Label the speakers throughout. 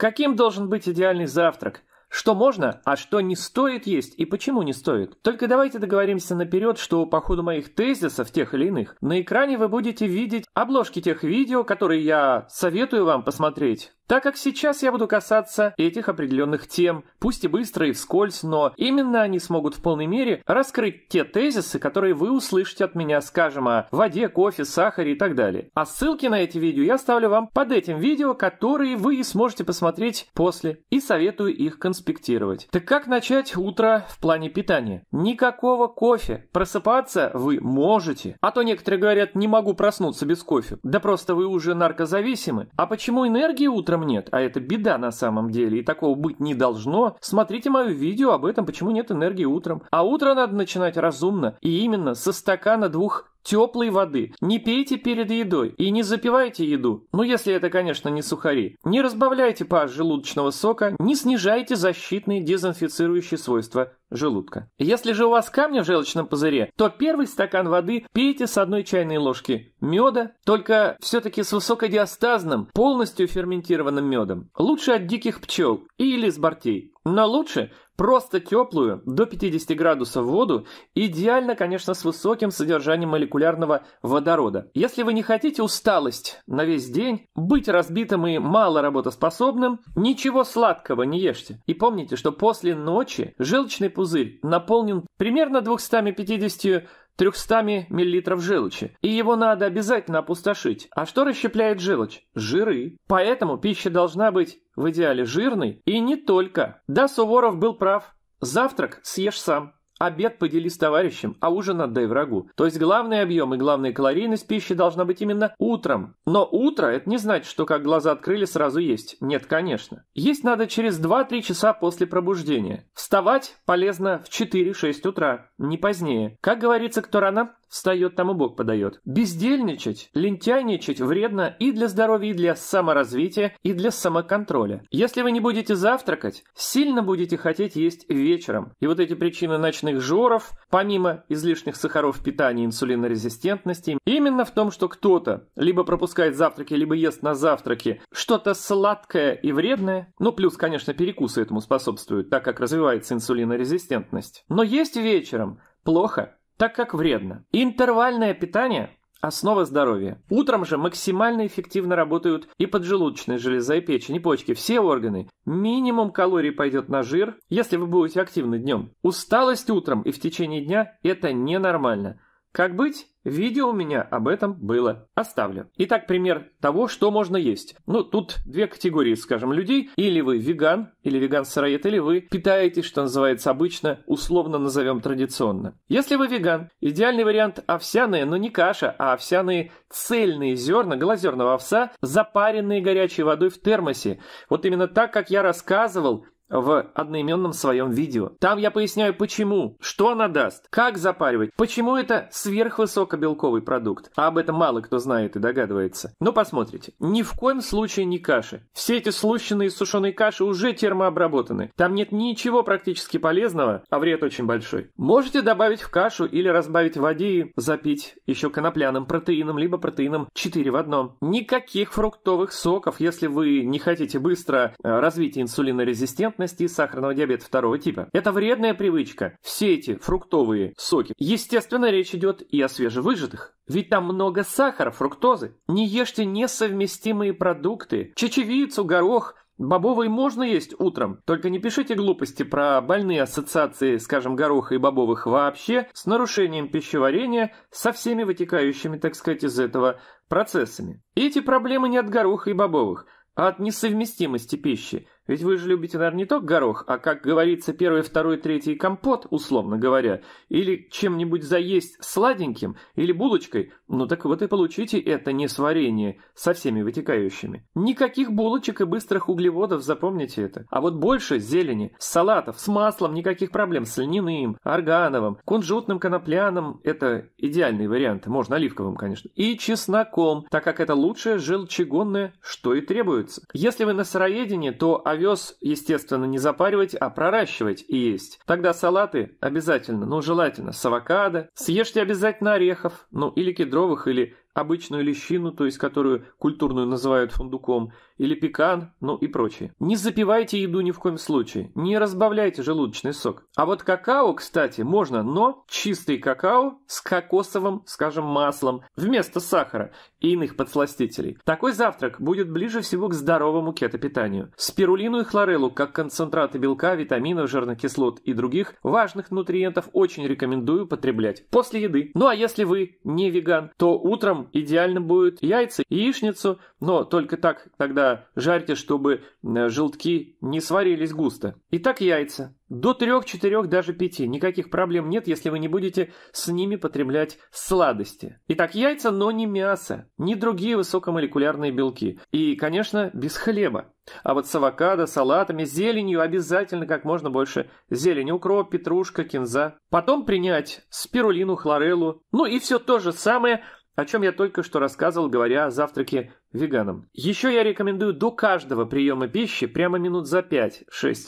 Speaker 1: Каким должен быть идеальный завтрак? Что можно, а что не стоит есть и почему не стоит? Только давайте договоримся наперед, что по ходу моих тезисов, тех или иных, на экране вы будете видеть обложки тех видео, которые я советую вам посмотреть. Так как сейчас я буду касаться этих определенных тем, пусть и быстро и вскользь, но именно они смогут в полной мере раскрыть те тезисы, которые вы услышите от меня, скажем, о воде, кофе, сахаре и так далее. А ссылки на эти видео я оставлю вам под этим видео, которые вы сможете посмотреть после, и советую их конспектировать. Так как начать утро в плане питания? Никакого кофе. Просыпаться вы можете. А то некоторые говорят, не могу проснуться без кофе. Да просто вы уже наркозависимы. А почему энергии утром этом нет. А это беда на самом деле, и такого быть не должно. Смотрите мое видео об этом, почему нет энергии утром. А утро надо начинать разумно, и именно со стакана двух теплой воды. Не пейте перед едой и не запивайте еду, ну если это, конечно, не сухари. Не разбавляйте паш желудочного сока, не снижайте защитные дезинфицирующие свойства желудка. Если же у вас камни в желчном пузыре, то первый стакан воды пейте с одной чайной ложки меда, только все-таки с высокодиастазным, полностью ферментированным медом. Лучше от диких пчел или с бортей. Но лучше просто теплую, до 50 градусов воду, идеально, конечно, с высоким содержанием молекулярного водорода. Если вы не хотите усталость на весь день, быть разбитым и мало работоспособным, ничего сладкого не ешьте. И помните, что после ночи желчный пузырь пузырь наполнен примерно 250-300 мл желчи, и его надо обязательно опустошить. А что расщепляет желчь? Жиры. Поэтому пища должна быть в идеале жирной и не только. Да, Суворов был прав. Завтрак съешь сам. Обед подели с товарищем, а ужин отдай врагу. То есть главный объем и главная калорийность пищи должна быть именно утром. Но утро – это не значит, что как глаза открыли, сразу есть. Нет, конечно. Есть надо через 2-3 часа после пробуждения. Вставать полезно в 4-6 утра, не позднее. Как говорится, кто рано, встает, тому Бог подает. Бездельничать, лентяйничать вредно и для здоровья, и для саморазвития, и для самоконтроля. Если вы не будете завтракать, сильно будете хотеть есть вечером. И вот эти причины ночных жоров, помимо излишних сахаров питания и инсулинорезистентности, именно в том, что кто-то либо пропускает завтраки, либо ест на завтраке что-то сладкое и вредное, ну плюс, конечно, перекусы этому способствуют, так как развивается инсулинорезистентность. Но есть вечером плохо – так как вредно. Интервальное питание Основа здоровья. Утром же максимально эффективно работают и поджелудочная железа, и печень, и почки, все органы. Минимум калорий пойдет на жир, если вы будете активны днем. Усталость утром и в течение дня – это ненормально. Как быть? Видео у меня об этом было. Оставлю. Итак, пример того, что можно есть. Ну, тут две категории, скажем, людей. Или вы веган, или веган-сыроед, или вы питаетесь, что называется обычно, условно назовем традиционно. Если вы веган, идеальный вариант овсяные, но не каша, а овсяные цельные зерна глазерного овса, запаренные горячей водой в термосе. Вот именно так, как я рассказывал, в одноименном своем видео. Там я поясняю, почему, что она даст, как запаривать, почему это сверхвысокобелковый продукт. А об этом мало кто знает и догадывается. Но посмотрите. Ни в коем случае не каши. Все эти слущенные и сушеные каши уже термообработаны. Там нет ничего практически полезного, а вред очень большой. Можете добавить в кашу или разбавить в воде и запить еще конопляным протеином, либо протеином 4 в одном. Никаких фруктовых соков, если вы не хотите быстро э, развить инсулинорезистентность, вероятности сахарного диабета второго типа. Это вредная привычка. Все эти фруктовые соки. Естественно, речь идет и о свежевыжатых. Ведь там много сахара, фруктозы. Не ешьте несовместимые продукты. Чечевицу, горох, Бобовые можно есть утром, только не пишите глупости про больные ассоциации, скажем, гороха и бобовых вообще, с нарушением пищеварения, со всеми вытекающими, так сказать, из этого процессами. Эти проблемы не от гороха и бобовых, а от несовместимости пищи. Ведь вы же любите, наверное, не только горох, а, как говорится, первый, второй, третий компот, условно говоря, или чем-нибудь заесть сладеньким, или булочкой, ну так вот и получите это не сварение со всеми вытекающими. Никаких булочек и быстрых углеводов, запомните это. А вот больше зелени, салатов, с маслом, никаких проблем, с льняным, органовым, кунжутным, конопляным, это идеальный вариант, можно оливковым, конечно, и чесноком, так как это лучшее желчегонное, что и требуется. Если вы на сыроедении, то овес, естественно, не запаривать, а проращивать и есть. Тогда салаты обязательно, ну желательно, с авокадо. Съешьте обязательно орехов, ну или кедровых, или обычную лещину, то есть которую культурную называют фундуком, или пекан, ну и прочее. Не запивайте еду ни в коем случае, не разбавляйте желудочный сок. А вот какао, кстати, можно, но чистый какао с кокосовым, скажем, маслом вместо сахара и иных подсластителей. Такой завтрак будет ближе всего к здоровому кетопитанию. Спирулину и хлореллу, как концентраты белка, витаминов, жирных кислот и других важных нутриентов очень рекомендую потреблять после еды. Ну а если вы не веган, то утром идеально будет яйца, яичницу, но только так тогда жарьте, чтобы желтки не сварились густо. Итак, яйца. До 3, 4, даже 5. Никаких проблем нет, если вы не будете с ними потреблять сладости. Итак, яйца, но не мясо, не другие высокомолекулярные белки. И, конечно, без хлеба. А вот с авокадо, салатами, зеленью обязательно как можно больше. зелени укроп, петрушка, кинза. Потом принять спирулину, хлореллу. Ну и все то же самое – о чем я только что рассказывал, говоря о завтраке Веганам. Еще я рекомендую до каждого приема пищи, прямо минут за 5-6,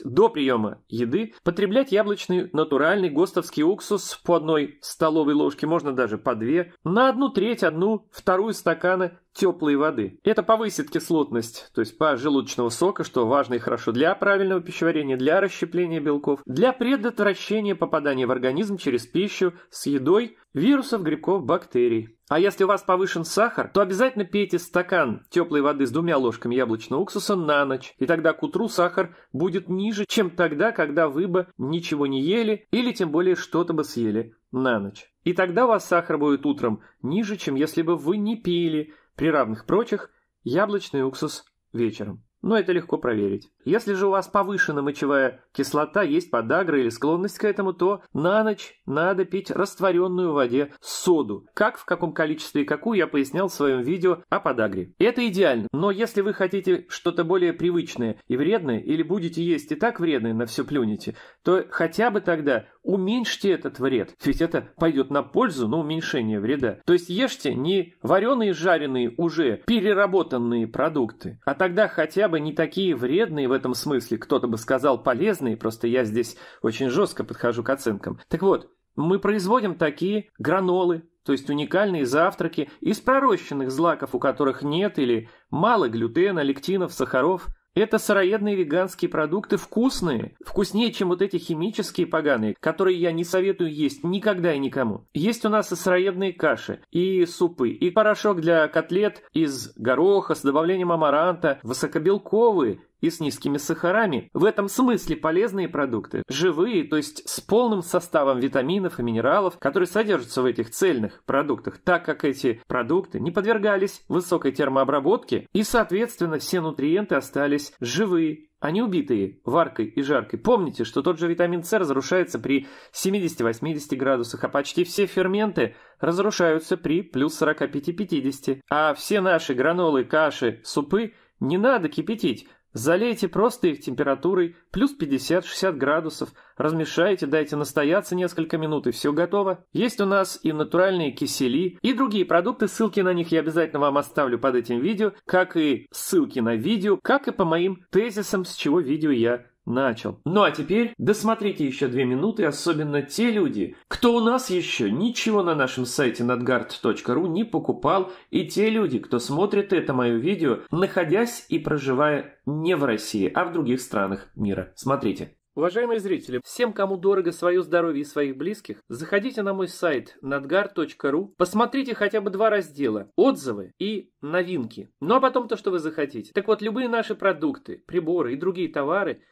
Speaker 1: до приема еды, потреблять яблочный натуральный гостовский уксус по одной столовой ложке, можно даже по две, на одну треть, одну, вторую стакана теплой воды. Это повысит кислотность, то есть по желудочного сока, что важно и хорошо для правильного пищеварения, для расщепления белков, для предотвращения попадания в организм через пищу с едой вирусов, грибков, бактерий. А если у вас повышен сахар, то обязательно пейте стакан теплой воды с двумя ложками яблочного уксуса на ночь, и тогда к утру сахар будет ниже, чем тогда, когда вы бы ничего не ели или тем более что-то бы съели на ночь. И тогда у вас сахар будет утром ниже, чем если бы вы не пили, при равных прочих, яблочный уксус вечером но это легко проверить. Если же у вас повышена мочевая кислота, есть подагра или склонность к этому, то на ночь надо пить растворенную в воде соду. Как, в каком количестве и какую, я пояснял в своем видео о подагре. Это идеально, но если вы хотите что-то более привычное и вредное, или будете есть и так вредное, на все плюнете, то хотя бы тогда уменьшьте этот вред, ведь это пойдет на пользу, но уменьшение вреда. То есть ешьте не вареные, жареные, уже переработанные продукты, а тогда хотя бы не такие вредные в этом смысле, кто-то бы сказал полезные, просто я здесь очень жестко подхожу к оценкам. Так вот, мы производим такие гранолы, то есть уникальные завтраки из пророщенных злаков, у которых нет или мало глютена, лектинов, сахаров – это сыроедные веганские продукты вкусные, вкуснее, чем вот эти химические поганые, которые я не советую есть никогда и никому. Есть у нас и сыроедные каши, и супы, и порошок для котлет из гороха с добавлением амаранта, высокобелковые, и с низкими сахарами. В этом смысле полезные продукты, живые, то есть с полным составом витаминов и минералов, которые содержатся в этих цельных продуктах, так как эти продукты не подвергались высокой термообработке и, соответственно, все нутриенты остались живые, а не убитые варкой и жаркой. Помните, что тот же витамин С разрушается при 70-80 градусах, а почти все ферменты разрушаются при плюс 45-50. А все наши гранолы, каши, супы не надо кипятить, Залейте просто их температурой, плюс 50-60 градусов. Размешайте, дайте настояться несколько минут и все готово. Есть у нас и натуральные кисели, и другие продукты, ссылки на них я обязательно вам оставлю под этим видео, как и ссылки на видео, как и по моим тезисам, с чего видео я начал. Ну а теперь досмотрите еще две минуты, особенно те люди, кто у нас еще ничего на нашем сайте надгард.ру не покупал, и те люди, кто смотрит это мое видео, находясь и проживая не в России, а в других странах мира. Смотрите. Уважаемые зрители, всем, кому дорого свое здоровье и своих близких, заходите на мой сайт надгар.ру, посмотрите хотя бы два раздела – отзывы и новинки. Ну а потом то, что вы захотите. Так вот, любые наши продукты, приборы и другие товары –